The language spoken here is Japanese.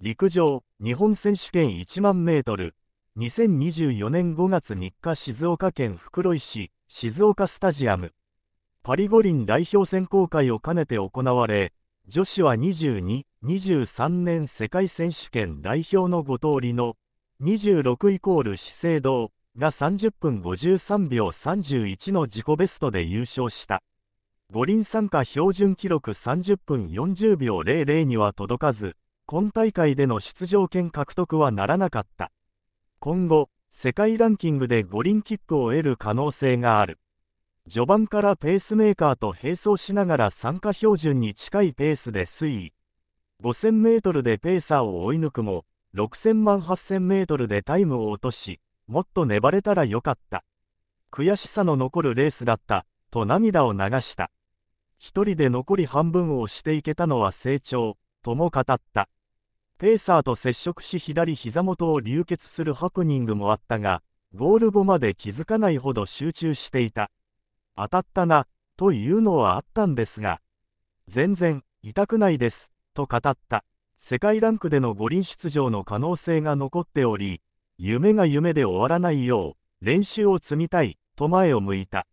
陸上日本選手権1万メートル2024年5月3日静岡県袋井市静岡スタジアムパリ五輪代表選考会を兼ねて行われ女子は2223年世界選手権代表の5通りの26イコール資生堂が30分53秒31の自己ベストで優勝した五輪参加標準記録30分40秒00には届かず今大会での出場権獲得はならなかった。今後、世界ランキングで五輪切符を得る可能性がある。序盤からペースメーカーと並走しながら参加標準に近いペースで推移。5000メートルでペーサーを追い抜くも、6000万8000メートルでタイムを落とし、もっと粘れたらよかった。悔しさの残るレースだった、と涙を流した。一人で残り半分をしていけたのは成長、とも語った。ペーサーと接触し左膝元を流血するハプニングもあったが、ゴール後まで気づかないほど集中していた。当たったな、というのはあったんですが、全然痛くないです、と語った。世界ランクでの五輪出場の可能性が残っており、夢が夢で終わらないよう、練習を積みたい、と前を向いた。